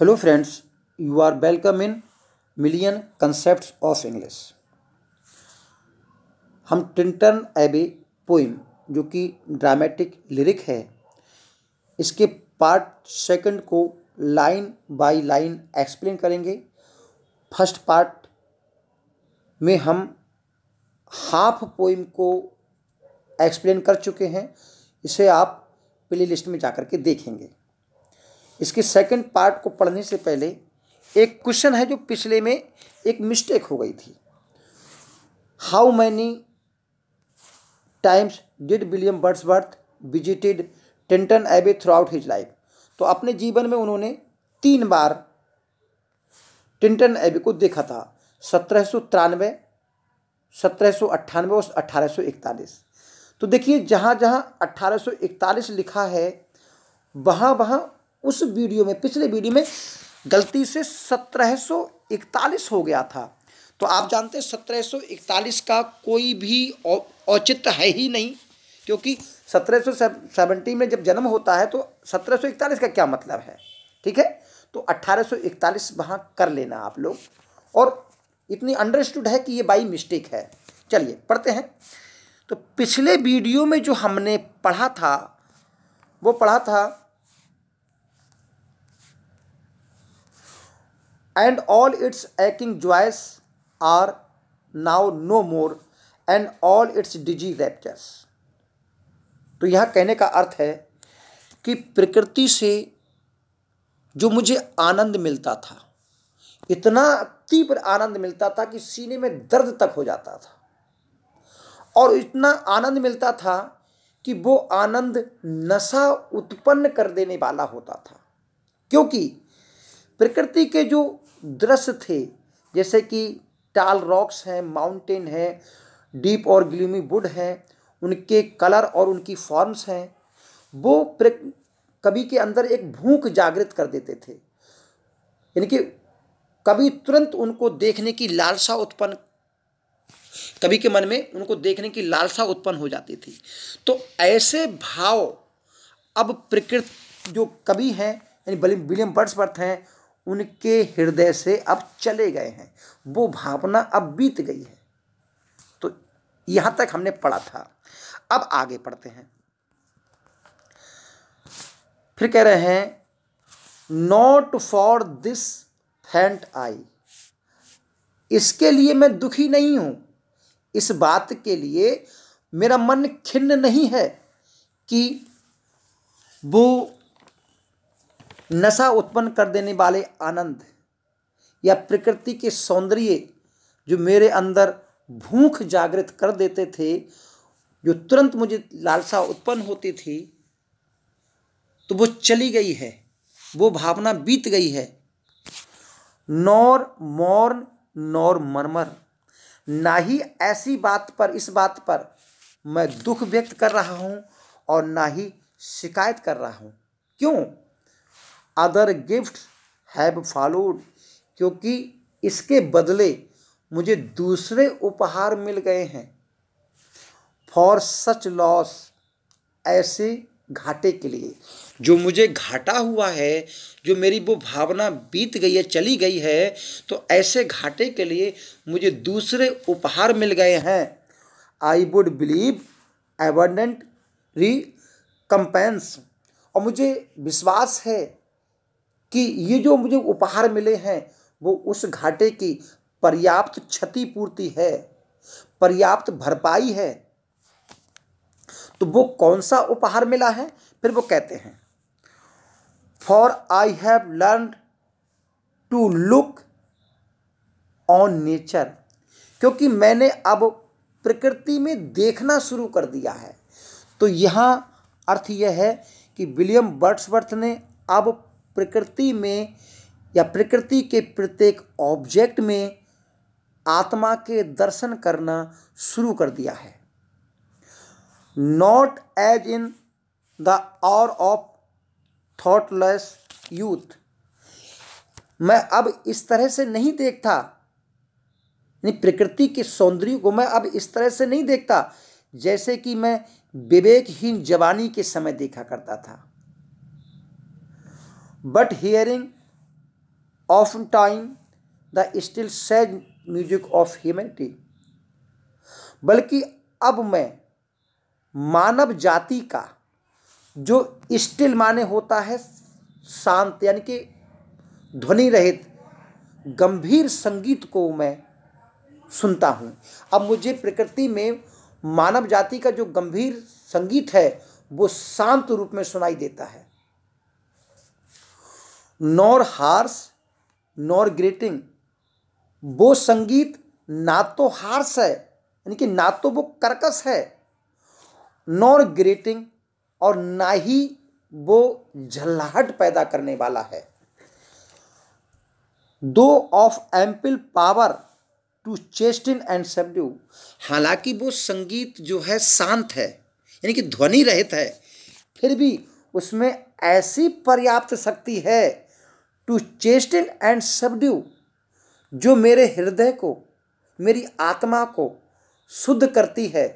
Hello friends you are welcome in million concept of English हम Tintern abbey poem जो कि dramatic lyric है इसके पार्ट सेकंड को लाइन बाय लाइन एक्सप्लेन करेंगे फर्स्ट पार्ट में हम हाफ पोइम को एक्सप्लेन कर चुके हैं इसे आप प्ले लिस्ट में जाकर के देखेंगे इसके सेकंड पार्ट को पढ़ने से पहले एक क्वेश्चन है जो पिछले में एक मिस्टेक हो गई थी how many times did William बर्थ visited Tintern abbey through out his life तो अपने जीवन में उन्होंने तीन बार टिंटन एबे को देखा था सत्रह सौ तिरानवे सत्रह सौ अट्ठानवे और अट्ठारह सौ इकतालीस तो देखिए जहाँ जहाँ अट्ठारह सौ इकतालीस लिखा है वहाँ वहाँ उस वीडियो में पिछले वीडियो में गलती से सत्रह इकतालीस हो गया था तो आप जानते हैं सत्रह सौ इकतालीस का कोई भी औचित्य है ही नहीं क्योंकि सत्रह सौ सेवेंटी में जब जन्म होता है तो सत्रह सौ इकतालीस का क्या मतलब है ठीक है तो अट्ठारह सौ इकतालीस वहाँ कर लेना आप लोग और इतनी अंडरस्टूड है कि ये बाई मिस्टेक है चलिए पढ़ते हैं तो पिछले वीडियो में जो हमने पढ़ा था वो पढ़ा था and all its aching joys are now no more and all its dizzy raptures तो यह कहने का अर्थ है कि प्रकृति से जो मुझे आनंद मिलता था इतना तीव्र आनंद मिलता था कि सीने में दर्द तक हो जाता था और इतना आनंद मिलता था कि वो आनंद नशा उत्पन्न कर देने वाला होता था क्योंकि प्रकृति के जो दृश्य थे जैसे कि टाल रॉक्स हैं माउंटेन हैं डीप और ग्लूमी वुड हैं उनके कलर और उनकी फॉर्म्स हैं वो कवि के अंदर एक भूख जागृत कर देते थे यानी कि कभी तुरंत उनको देखने की लालसा उत्पन्न कभी के मन में उनको देखने की लालसा उत्पन्न हो जाती थी तो ऐसे भाव अब प्रकृति जो कवि हैं यानी विलियम बर्ड्सवर्थ हैं उनके हृदय से अब चले गए हैं वो भावना अब बीत गई है तो यहां तक हमने पढ़ा था अब आगे पढ़ते हैं फिर कह रहे हैं not for this faint I इसके लिए मैं दुखी नहीं हूं इस बात के लिए मेरा मन खिन्न नहीं है कि वो नशा उत्पन्न कर देने वाले आनंद या प्रकृति के सौंदर्य जो मेरे अंदर भूख जागृत कर देते थे जो तुरंत मुझे लालसा उत्पन्न होती थी तो वो चली गई है वो भावना बीत गई है नौर मौर्न नौर मरमर ना ही ऐसी बात पर इस बात पर मैं दुख व्यक्त कर रहा हूँ और ना ही शिकायत कर रहा हूँ क्यों अदर गिफ्ट हैव फॉलोड क्योंकि इसके बदले मुझे दूसरे उपहार मिल गए हैं फॉर सच लॉस ऐसे घाटे के लिए जो मुझे घाटा हुआ है जो मेरी वो भावना बीत गई है चली गई है तो ऐसे घाटे के लिए मुझे दूसरे उपहार मिल गए हैं आई वुड बिलीव एवर्डेंट री कंपेंस और मुझे विश्वास है कि ये जो मुझे उपहार मिले हैं वो उस घाटे की पर्याप्त क्षतिपूर्ति है पर्याप्त भरपाई है तो वो कौन सा उपहार मिला है फिर वो कहते हैं for I have learn to look on nature क्योंकि मैंने अब प्रकृति में देखना शुरू कर दिया है तो यहाँ अर्थ यह है कि विलियम बर्ट्सवर्थ ने अब प्रकृति में या प्रकृति के प्रत्येक ऑब्जेक्ट में आत्मा के दर्शन करना शुरू कर दिया है not as in the hour of thoughtless youth मैं अब इस तरह से नहीं देखता यानी प्रकृति के सौंदर्य को मैं अब इस तरह से नहीं देखता जैसे कि मैं विवेकहीन जवानी के समय देखा करता था but hearing time the still sad music of humanity बल्कि अब मैं मानव जाति का जो स्टिल माने होता है शांत यानी कि ध्वनि रहित गंभीर संगीत को मैं सुनता हूँ अब मुझे प्रकृति में मानव जाति का जो गंभीर संगीत है वो शांत रूप में सुनाई देता है नॉर हार्स नॉर ग्रेटिंग वो संगीत ना तो हार्स है यानी कि ना तो वो कर्कश है नॉर ग्रेटिंग और ना ही वो झल्लाहट पैदा करने वाला है though of ample power to chasten and due हालांकि वो संगीत जो है शांत है यानी कि ध्वनि रहित है फिर भी उसमें ऐसी पर्याप्त शक्ति है टू चेस्टिन एंड सबड्यू जो मेरे हृदय को मेरी आत्मा को शुद्ध करती है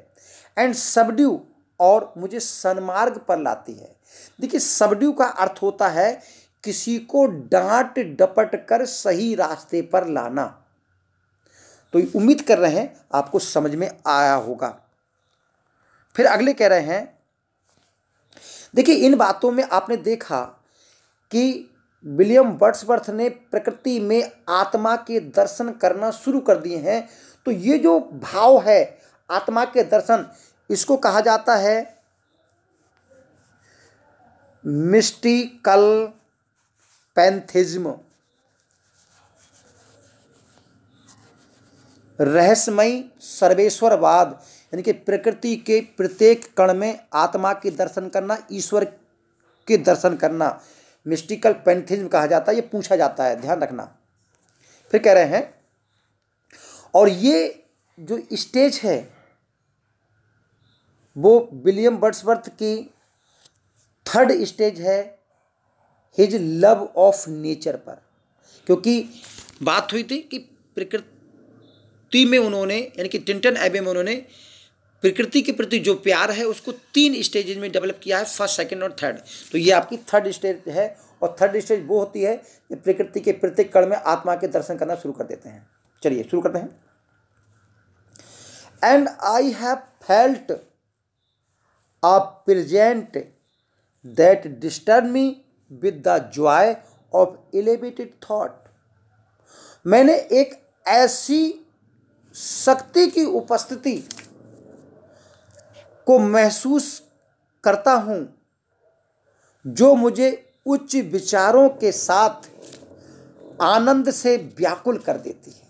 एंड सबड्यू और मुझे सन्मार्ग पर लाती है देखिए सबड्यू का अर्थ होता है किसी को डांट डपट कर सही रास्ते पर लाना तो उम्मीद कर रहे हैं आपको समझ में आया होगा फिर अगले कह रहे हैं देखिए इन बातों में आपने देखा कि विलियम वर्ड्सवर्थ ने प्रकृति में आत्मा के दर्शन करना शुरू कर दिए हैं तो ये जो भाव है आत्मा के दर्शन इसको कहा जाता है मिस्टिकल पैंथिज्म रहस्यमय सर्वेश्वरवाद यानी कि प्रकृति के प्रत्येक कण में आत्मा के दर्शन करना ईश्वर के दर्शन करना मिस्टिकल पेंथिज्म कहा जाता है ये पूछा जाता है ध्यान रखना फिर कह रहे हैं और ये जो स्टेज है वो विलियम बर्ड्सवर्थ की थर्ड स्टेज है हिज लव ऑफ नेचर पर क्योंकि बात हुई थी कि प्रकृति में उन्होंने यानी कि टिंटन एबे में उन्होंने प्रकृति के प्रति जो प्यार है उसको तीन स्टेजेज में डेवलप किया है फर्स्ट सेकंड और थर्ड तो ये आपकी थर्ड स्टेज है और थर्ड स्टेज वो होती है कि प्रकृति के प्रत्येक कण में आत्मा के दर्शन करना शुरू कर देते हैं चलिए शुरू करते हैं and I have felt a presence that disturb me with the joy of elevated thought मैंने एक ऐसी शक्ति की उपस्थिति को महसूस करता हूँ जो मुझे उच्च विचारों के साथ आनंद से व्याकुल कर देती है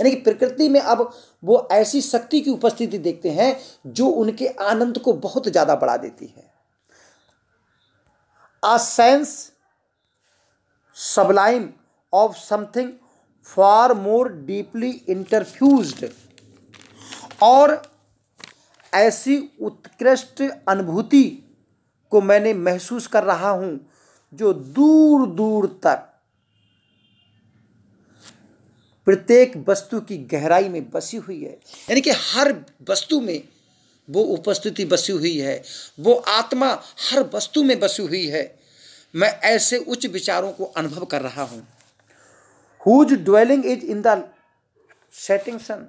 यानी कि प्रकृति में अब वो ऐसी शक्ति की उपस्थिति देखते हैं जो उनके आनंद को बहुत ज़्यादा बढ़ा देती है a sense sublime of something far more deeply interfuse और ऐसी उत्कृष्ट अनुभूति को मैंने महसूस कर रहा हूं जो दूर दूर तक प्रत्येक वस्तु की गहराई में बसी हुई है यानी कि हर वस्तु में वो उपस्थिति बसी हुई है वो आत्मा हर वस्तु में बसी हुई है मैं ऐसे उच्च विचारों को अनुभव कर रहा हूं whose dwelling is in the setting sun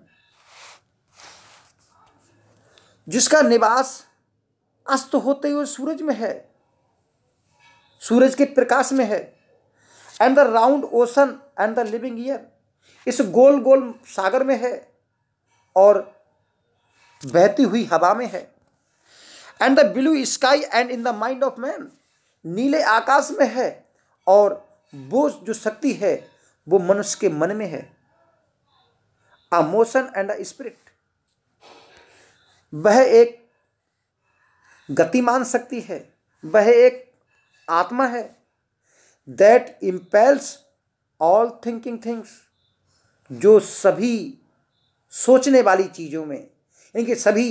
जिसका निवास अस्त होते हुए सूरज में है सूरज के प्रकाश में है and the round ocean and the living air इस गोल गोल सागर में है और बहती हुई हवा में है and the blue sky and in the mind of man नीले आकाश में है और वो जो शक्ति है वो मनुष्य के मन में है a motion and a spirit वह एक गतिमान शक्ति है वह एक आत्मा है that impels all thinking things जो सभी सोचने वाली चीज़ों में यानी कि सभी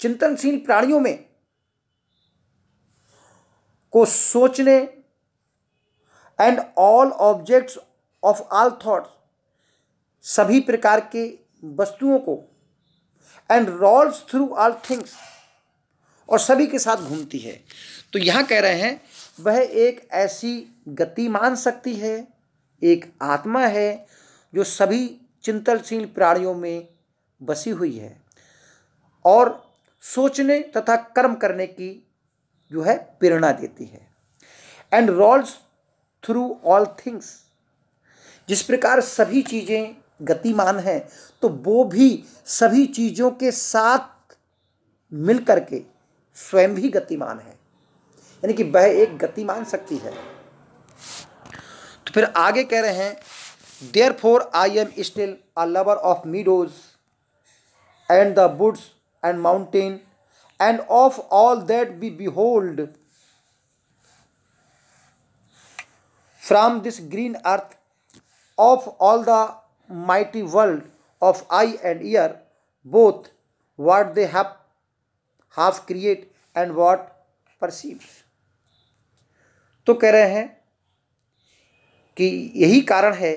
चिंतनशील प्राणियों में को सोचने and all objects of all thoughts सभी प्रकार के वस्तुओं को and rolls through all things और सभी के साथ घूमती है तो यहाँ कह रहे हैं वह एक ऐसी गतिमान शक्ति है एक आत्मा है जो सभी चिंतनशील प्राणियों में बसी हुई है और सोचने तथा कर्म करने की जो है प्रेरणा देती है and rolls through all things जिस प्रकार सभी चीज़ें गतिमान है तो वो भी सभी चीज़ों के साथ मिल करके स्वयं भी गतिमान है यानी कि वह एक गतिमान शक्ति है तो फिर आगे कह रहे हैं therefore I am still a lover of meadows and the woods and mountain and of all that we behold from this green earth of all the mighty world of eye and ear, both what they have half create and what perceives. तो कह रहे हैं कि यही कारण है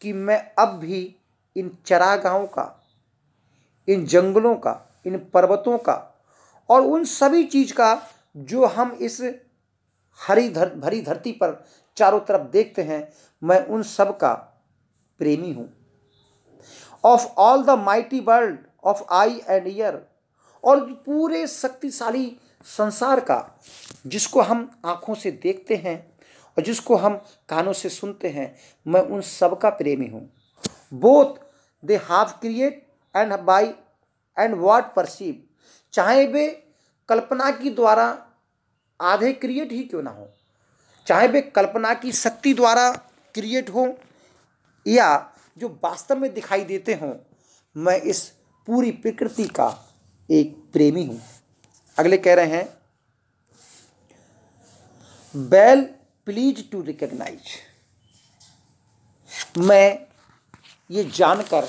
कि मैं अब भी इन चरागाहों का इन जंगलों का इन पर्वतों का और उन सभी चीज़ का जो हम इस हरी धर भरी धरती पर चारों तरफ देखते हैं मैं उन सब का प्रेमी हूँ of all the mighty world of eye and ear और पूरे शक्तिशाली संसार का जिसको हम आँखों से देखते हैं और जिसको हम कानों से सुनते हैं मैं उन सब का प्रेमी हूँ both they half create and by and what perceive चाहे वे कल्पना की द्वारा आधे क्रिएट ही क्यों ना हो चाहे वे कल्पना की शक्ति द्वारा क्रिएट हो या जो वास्तव में दिखाई देते हों मैं इस पूरी प्रकृति का एक प्रेमी हूं अगले कह रहे हैं बैल प्लीज टू रिकग्नाइज मैं ये जानकर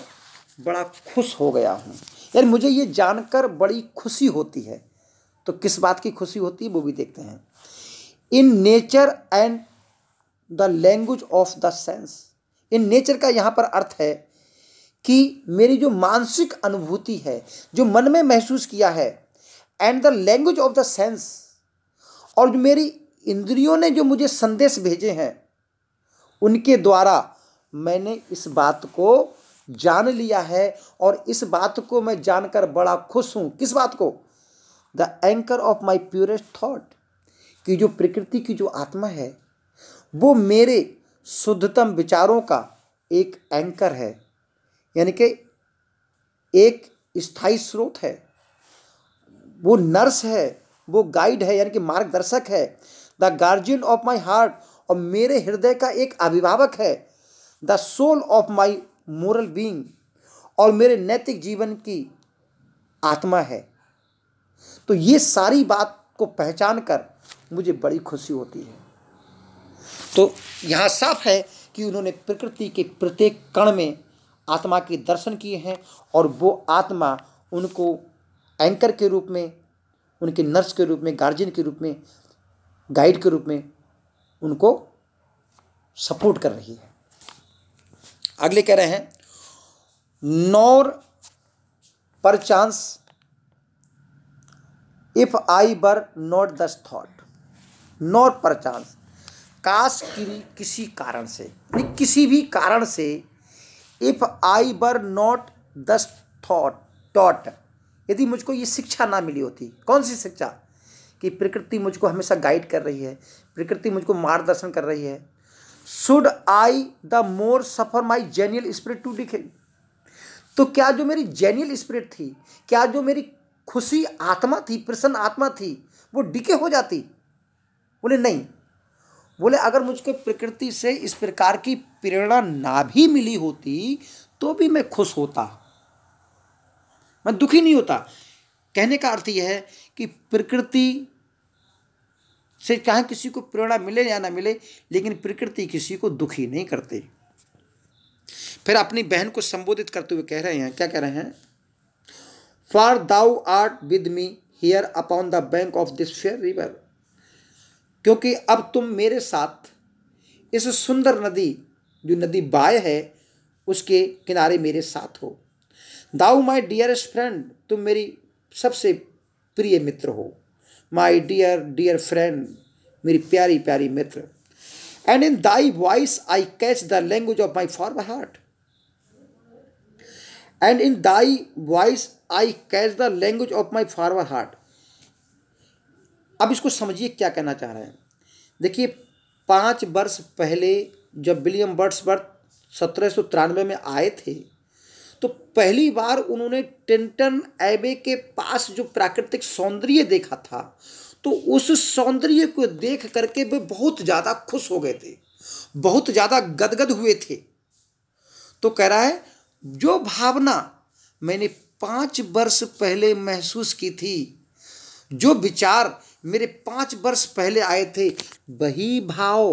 बड़ा खुश हो गया हूँ यार मुझे ये जानकर बड़ी खुशी होती है तो किस बात की खुशी होती है वो भी देखते हैं in nature and the language of the sense in nature का यहाँ पर अर्थ है कि मेरी जो मानसिक अनुभूति है जो मन में महसूस किया है and the language of the sense और जो मेरी इंद्रियों ने जो मुझे संदेश भेजे हैं उनके द्वारा मैंने इस बात को जान लिया है और इस बात को मैं जानकर बड़ा खुश हूँ किस बात को the anchor of my purest thought कि जो प्रकृति की जो आत्मा है वो मेरे शुद्धतम विचारों का एक एंकर है यानी कि एक स्थायी स्रोत है वो नर्स है वो गाइड है यानी कि मार्गदर्शक है the guardian of my heart और मेरे हृदय का एक अभिभावक है the soul of my moral being और मेरे नैतिक जीवन की आत्मा है तो ये सारी बात को पहचान कर मुझे बड़ी खुशी होती है तो यहाँ साफ है कि उन्होंने प्रकृति के प्रत्येक कण में आत्मा के दर्शन किए हैं और वो आत्मा उनको एंकर के रूप में उनके नर्स के रूप में गार्जियन के रूप में गाइड के रूप में उनको सपोर्ट कर रही है अगले कह रहे हैं नॉर पर चांस इफ आई बर नॉट दस थॉट नॉर पर चांस काश कि किसी कारण से किसी भी कारण से इफ़ आई बर नॉट दस थॉट टॉट यदि मुझको ये शिक्षा ना मिली होती कौन सी शिक्षा कि प्रकृति मुझको हमेशा गाइड कर रही है प्रकृति मुझको मार्गदर्शन कर रही है should I the more suffer my genial spirit to decay तो क्या जो मेरी जेन्यल स्पिरिट थी क्या जो मेरी खुशी आत्मा थी प्रसन्न आत्मा थी वो डिके हो जाती बोले नहीं बोले अगर मुझको प्रकृति से इस प्रकार की प्रेरणा ना भी मिली होती तो भी मैं खुश होता मैं दुखी नहीं होता कहने का अर्थ यह है कि प्रकृति से चाहे किसी को प्रेरणा मिले या ना मिले लेकिन प्रकृति किसी को दुखी नहीं करती फिर अपनी बहन को संबोधित करते हुए कह रहे हैं क्या कह रहे हैं for thou art with me here upon the bank of this fair river क्योंकि अब तुम मेरे साथ इस सुंदर नदी जो नदी बाय है उसके किनारे मेरे साथ हो दाऊ माई डियरेस्ट फ्रेंड तुम मेरी सबसे प्रिय मित्र हो माई डियर डियर फ्रेंड मेरी प्यारी प्यारी मित्र and in thy voice I catch the language of my for heart and in thy voice I catch the language of my former heart अब इसको समझिए क्या कहना चाह रहे हैं देखिए पाँच वर्ष पहले जब विलियम बर्ड्स बर्थ सत्रह सौ तिरानवे में आए थे तो पहली बार उन्होंने टेंटन एबे के पास जो प्राकृतिक सौंदर्य देखा था तो उस सौंदर्य को देख करके वे बहुत ज़्यादा खुश हो गए थे बहुत ज़्यादा गदगद हुए थे तो कह रहा है जो भावना मैंने पाँच वर्ष पहले महसूस की थी जो विचार मेरे पांच वर्ष पहले आए थे वही भाव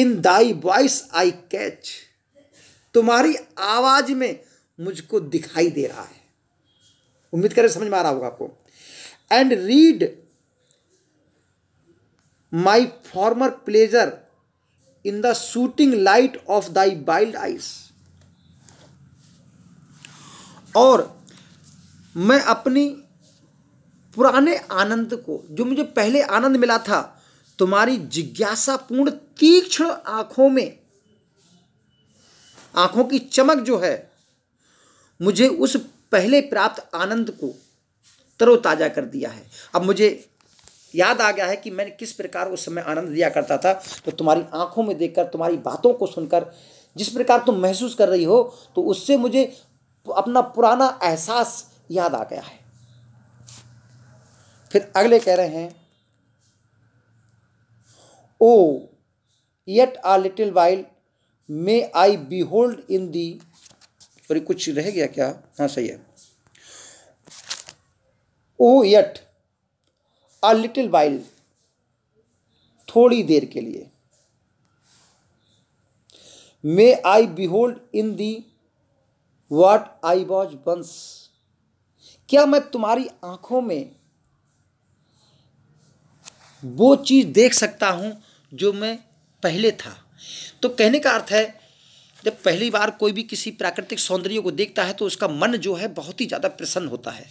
इन दाई वॉइस आई कैच तुम्हारी आवाज में मुझको दिखाई दे रहा है उम्मीद करें समझ में आ रहा होगा आपको and read my former pleasure in the shooting light of thy wild eyes और मैं अपनी पुराने आनंद को जो मुझे पहले आनंद मिला था तुम्हारी जिज्ञासापूर्ण तीक्ष्ण आंखों में आंखों की चमक जो है मुझे उस पहले प्राप्त आनंद को तरोताजा कर दिया है अब मुझे याद आ गया है कि मैंने किस प्रकार उस समय आनंद दिया करता था तो तुम्हारी आंखों में देखकर तुम्हारी बातों को सुनकर जिस प्रकार तुम महसूस कर रही हो तो उससे मुझे अपना पुराना एहसास याद आ गया है फिर अगले कह रहे हैं oh yet a little while may I behold in thee sorry कुछ रह गया क्या हाँ सही है oh yet a little while थोड़ी देर के लिए मे I hold in the watt I was बंस क्या मैं तुम्हारी आंखों में वो चीज़ देख सकता हूँ जो मैं पहले था तो कहने का अर्थ है जब पहली बार कोई भी किसी प्राकृतिक सौंदर्य को देखता है तो उसका मन जो है बहुत ही ज़्यादा प्रसन्न होता है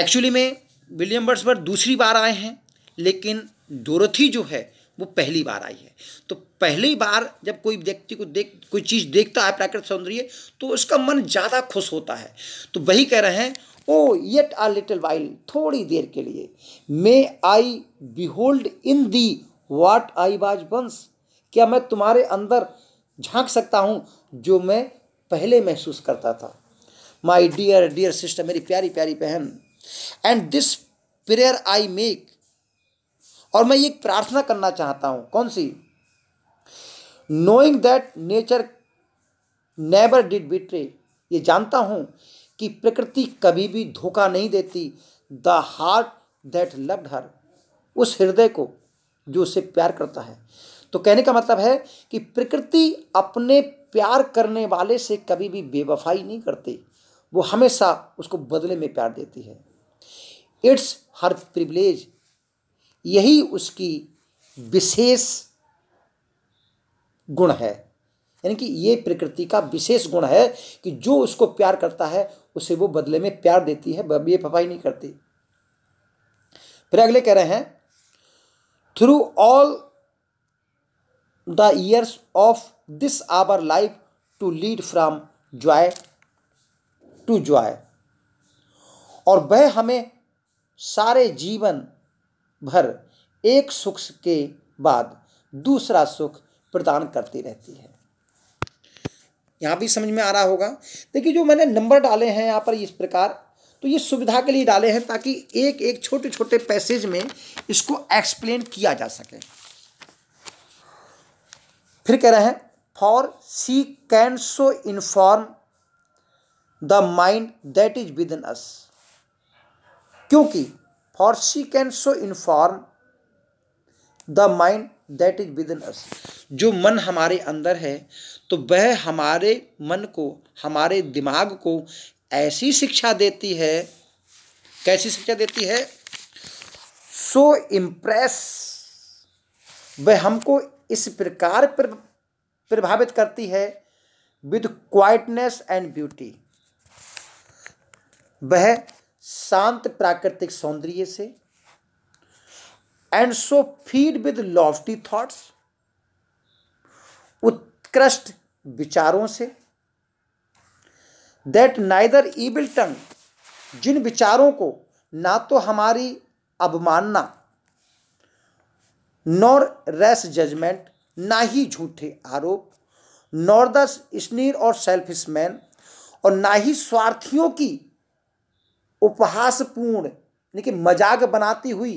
एक्चुअली में विलियम बर्ड्स पर दूसरी बार आए हैं लेकिन डोरथी जो है वो पहली बार आई है तो पहली बार जब कोई व्यक्ति को देख कोई चीज़ देखता है प्राकृतिक सौंदर्य तो उसका मन ज़्यादा खुश होता है तो वही कह रहे हैं oh yet a little while थोड़ी देर के लिए मे आई behold in the watt I was बंस क्या मैं तुम्हारे अंदर झांक सकता हूँ जो मैं पहले महसूस करता था माई डियर डियर सिस्टर मेरी प्यारी प्यारी बहन and this prayer I make और मैं ये प्रार्थना करना चाहता हूँ कौन सी knowing that nature never did betray ये जानता हूँ कि प्रकृति कभी भी धोखा नहीं देती the heart that loved her उस हृदय को जो उसे प्यार करता है तो कहने का मतलब है कि प्रकृति अपने प्यार करने वाले से कभी भी बेवफाई नहीं करती वो हमेशा उसको बदले में प्यार देती है इट्स हर प्रिवलेज यही उसकी विशेष गुण है यानी कि ये प्रकृति का विशेष गुण है कि जो उसको प्यार करता है उसे वो बदले में प्यार देती है ये पफाई नहीं करती फिर अगले कह रहे हैं through all the years of this our life to lead from joy to joy और वह हमें सारे जीवन भर एक सुख के बाद दूसरा सुख प्रदान करती रहती है यहाँ भी समझ में आ रहा होगा देखिए जो मैंने नंबर डाले हैं यहाँ पर इस प्रकार तो ये सुविधा के लिए डाले हैं ताकि एक एक छोटे छोटे पैसेज में इसको एक्सप्लेन किया जा सके फिर कह रहे हैं for she can so inform the mind that is within us क्योंकि for she can so inform the mind that is within us जो मन हमारे अंदर है तो वह हमारे मन को हमारे दिमाग को ऐसी शिक्षा देती है कैसी शिक्षा देती है सो इम्प्रेस वह हमको इस प्रकार प्रभावित करती है विद क्वाइटनेस एंड ब्यूटी वह शांत प्राकृतिक सौंदर्य से and so feed with lofty thoughts उत्कृष्ट विचारों से दैट नाइदर ईबिल टंग जिन विचारों को ना तो हमारी अवमानना नॉर रेस जजमेंट ना ही झूठे आरोप नॉर द स्नीर और सेल्फिश मैन और ना ही स्वार्थियों की उपहासपूर्ण यानी कि मजाक बनाती हुई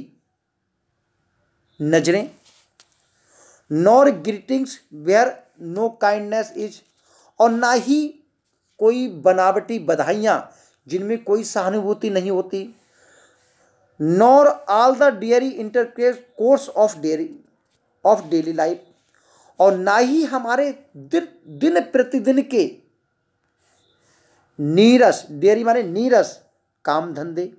नज़रें nor greetings where no kindness is और ना ही कोई बनावटी बधाइयाँ जिनमें कोई सहानुभूति नहीं होती nor all the dreary intercourse of dreary of daily life और ना ही हमारे दिन दिन प्रतिदिन के नीरस डेयरी माने नीरस काम धंधे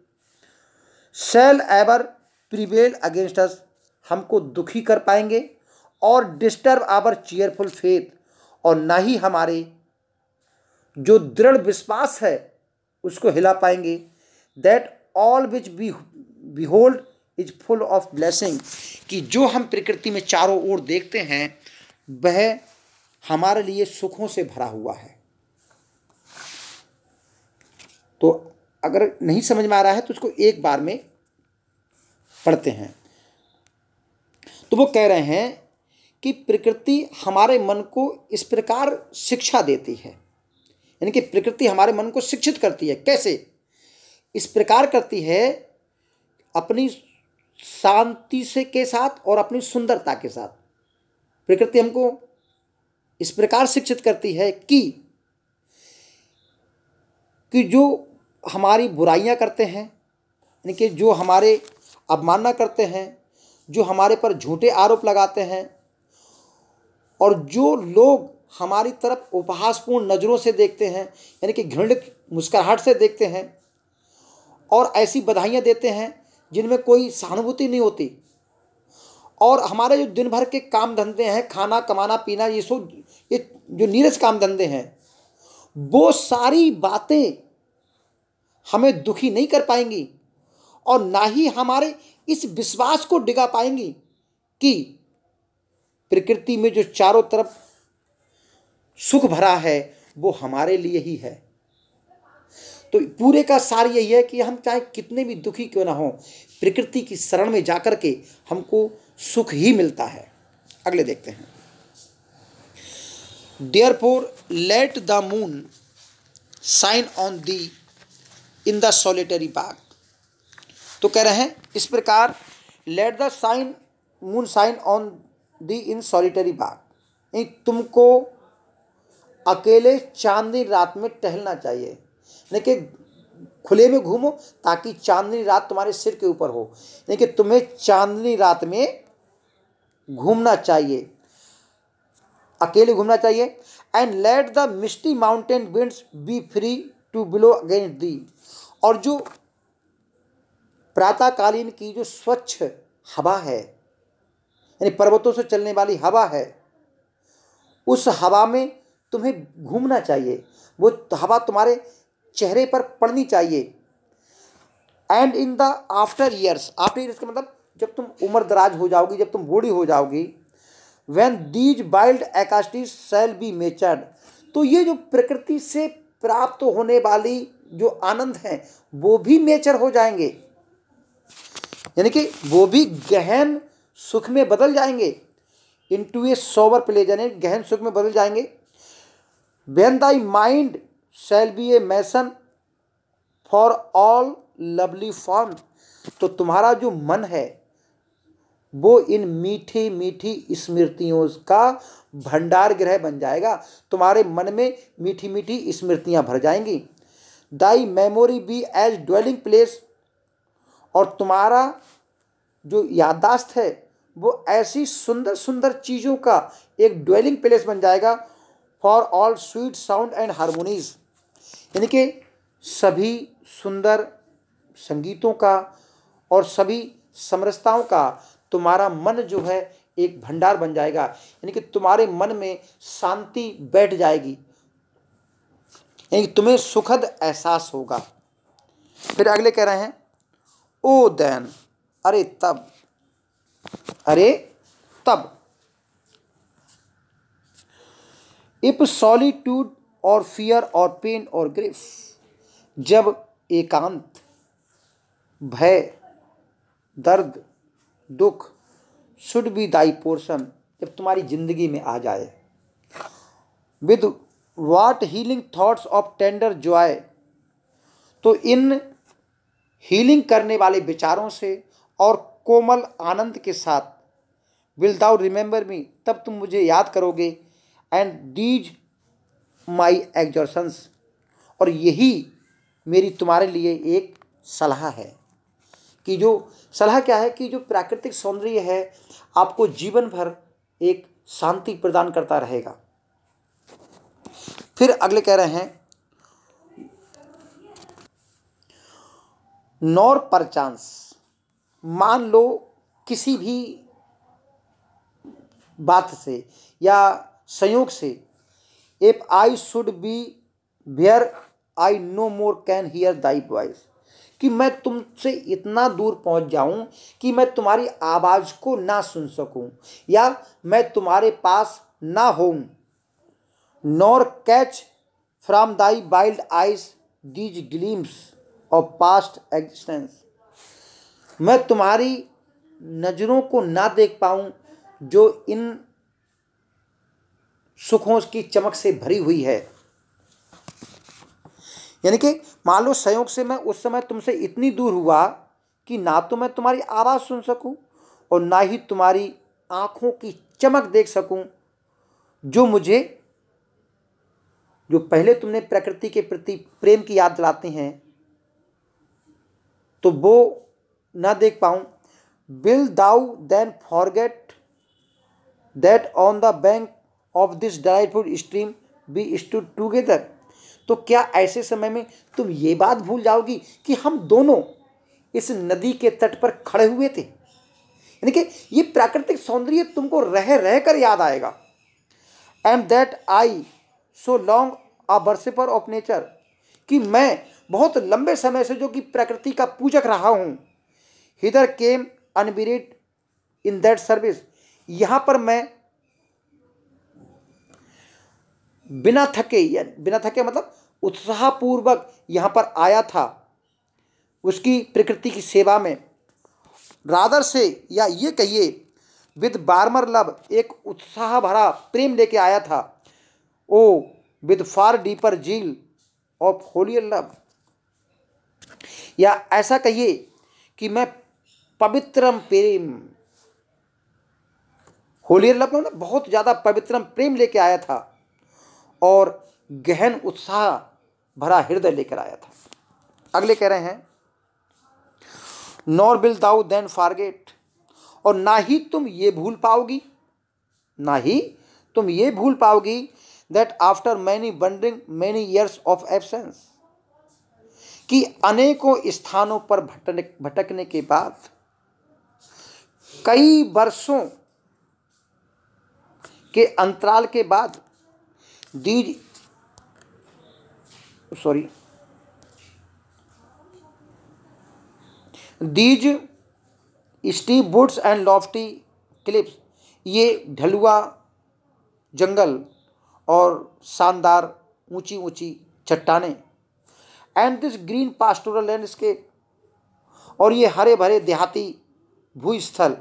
shall ever prevail against us हमको दुखी कर पाएंगे और डिस्टर्ब आवर चेयरफुल फेथ और ना ही हमारे जो दृढ़ विश्वास है उसको हिला पाएंगे that all which we behold is full of blessing कि जो हम प्रकृति में चारों ओर देखते हैं वह हमारे लिए सुखों से भरा हुआ है तो अगर नहीं समझ में आ रहा है तो उसको एक बार में पढ़ते हैं तो वो कह रहे हैं कि प्रकृति हमारे मन को इस प्रकार शिक्षा देती है यानी कि प्रकृति हमारे मन को शिक्षित करती है कैसे इस प्रकार करती है अपनी शांति से के साथ और अपनी सुंदरता के साथ प्रकृति हमको इस प्रकार शिक्षित करती है कि कि जो हमारी बुराइयां करते हैं यानी कि जो हमारे अवमानना करते हैं जो हमारे पर झूठे आरोप लगाते हैं और जो लोग हमारी तरफ उपहासपूर्ण नज़रों से देखते हैं यानी कि घृणित मुस्कराहट से देखते हैं और ऐसी बधाइयाँ देते हैं जिनमें कोई सहानुभूति नहीं होती और हमारे जो दिन भर के काम धंधे हैं खाना कमाना पीना ये सब ये जो नीरज काम धंधे हैं वो सारी बातें हमें दुखी नहीं कर पाएंगी और ना ही हमारे इस विश्वास को डिगा पाएंगी कि प्रकृति में जो चारों तरफ सुख भरा है वो हमारे लिए ही है तो पूरे का सार यही है कि हम चाहे कितने भी दुखी क्यों ना हो प्रकृति की शरण में जाकर के हमको सुख ही मिलता है अगले देखते हैं therefore let the moon shine on thee in the solitary walk तो कह रहे हैं इस प्रकार let the shine moon shine on thee in solitary walk तुमको अकेले चांदनी रात में टहलना चाहिए यानी खुले में घूमो ताकि चांदनी रात तुम्हारे सिर के ऊपर हो यानी तुम्हें चांदनी रात में घूमना चाहिए अकेले घूमना चाहिए and let the misty mountain winds be free to blow against thee और जो प्रातःकालीन की जो स्वच्छ हवा है यानी पर्वतों से चलने वाली हवा है उस हवा में तुम्हें घूमना चाहिए वो हवा तुम्हारे चेहरे पर पड़नी चाहिए and in the after years after years का मतलब जब तुम उम्र दराज हो जाओगी जब तुम बूढ़ी हो जाओगी when these wild ecstasies shall be matured तो ये जो प्रकृति से प्राप्त होने वाली जो आनंद हैं वो भी मेचर हो जाएंगे यानी कि वो भी गहन सुख में बदल जाएंगे into a sober pleasure यानी गहन सुख में बदल जाएंगे when thy mind shall be a mansion for all lovely form तो तुम्हारा जो मन है वो इन मीठी मीठी स्मृतियों का भंडार गृह बन जाएगा तुम्हारे मन में मीठी मीठी स्मृतियाँ भर जाएंगी thy memory be as dwelling place और तुम्हारा जो याददाश्त है वो ऐसी सुंदर सुंदर चीज़ों का एक ड्वेलिंग प्लेस बन जाएगा for all sweet sound and harmonies यानी कि सभी सुंदर संगीतों का और सभी समरसताओं का तुम्हारा मन जो है एक भंडार बन जाएगा यानी कि तुम्हारे मन में शांति बैठ जाएगी यानी तुम्हें सुखद एहसास होगा फिर अगले कह रहे हैं ओ देन अरे तब अरे तब इप सॉलिट्यूड और फियर और पेन और ग्रिफ जब एकांत भय दर्द दुख शुड बी दाई पोर्शन जब तुम्हारी जिंदगी में आ जाए with what healing thoughts of tender joy तो इन हीलिंग करने वाले विचारों से और कोमल आनंद के साथ विल दाउ रिमेंबर मी तब तुम मुझे याद करोगे एंड डीज माई एग्जॉर्सन्स और यही मेरी तुम्हारे लिए एक सलाह है कि जो सलाह क्या है कि जो प्राकृतिक सौंदर्य है आपको जीवन भर एक शांति प्रदान करता रहेगा फिर अगले कह रहे हैं नॉर पर चांस मान लो किसी भी बात से या संयोग से if I should be where I no more can hear thy voice कि मैं तुमसे इतना दूर पहुंच जाऊं कि मैं तुम्हारी आवाज़ को ना सुन सकूं या मैं तुम्हारे पास ना होऊं nor catch from thy wild eyes these gleams और पास्ट एग्जिस्टेंस मैं तुम्हारी नज़रों को ना देख पाऊँ जो इन सुखों की चमक से भरी हुई है यानी कि मान लो संयोग से मैं उस समय तुमसे इतनी दूर हुआ कि ना तो मैं तुम्हारी आवाज़ सुन सकूं और ना ही तुम्हारी आँखों की चमक देख सकूं जो मुझे जो पहले तुमने प्रकृति के प्रति प्रेम की याद दिलाते हैं तो वो ना देख पाऊँ will thou then forget that on the bank of this delightful stream we stood together तो क्या ऐसे समय में तुम ये बात भूल जाओगी कि हम दोनों इस नदी के तट पर खड़े हुए थे यानी कि ये प्राकृतिक सौंदर्य तुमको रह रह कर याद आएगा and that I so long a worshipper of nature कि मैं बहुत लंबे समय से जो कि प्रकृति का पूजक रहा हूँ hither came unwearied in that service यहाँ पर मैं बिना थके या बिना थके मतलब उत्साहपूर्वक यहाँ पर आया था उसकी प्रकृति की सेवा में रादर से या ये कहिए विद बार्मर लव एक उत्साह भरा प्रेम लेके आया था oh with far deeper zeal of holier love या ऐसा कहिए कि मैं पवित्रम प्रेम होली लव मतलब में बहुत ज़्यादा पवित्रम प्रेम लेके आया था और गहन उत्साह भरा हृदय लेकर आया था अगले कह रहे हैं nor will thou then forget और ना ही तुम ये भूल पाओगी ना ही तुम ये भूल पाओगी that after many wandering many years of absence कि अनेकों स्थानों पर भटने भटकने के बाद कई वर्षों के अंतराल के बाद the sorry these steep woods and lofty cliffs ये ढलुआ जंगल और शानदार ऊंची ऊंची चट्टानें and this green pastoral landscape और ये हरे भरे देहाती भूस्थल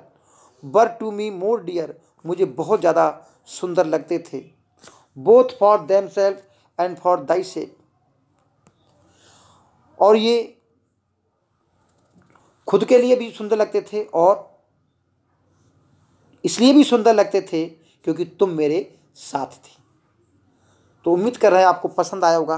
बर टू मी मोर डियर मुझे बहुत ज़्यादा सुंदर लगते थे both for themself and for thy self और ये खुद के लिए भी सुंदर लगते थे और इसलिए भी सुंदर लगते थे क्योंकि तुम मेरे साथ थी तो उम्मीद कर रहे हैं आपको पसंद आया होगा